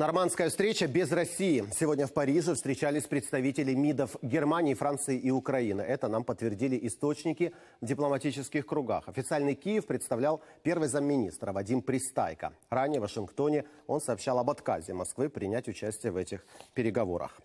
Нормандская встреча без России. Сегодня в Париже встречались представители МИДов Германии, Франции и Украины. Это нам подтвердили источники в дипломатических кругах. Официальный Киев представлял первый замминистра Вадим Пристайко. Ранее в Вашингтоне он сообщал об отказе Москвы принять участие в этих переговорах.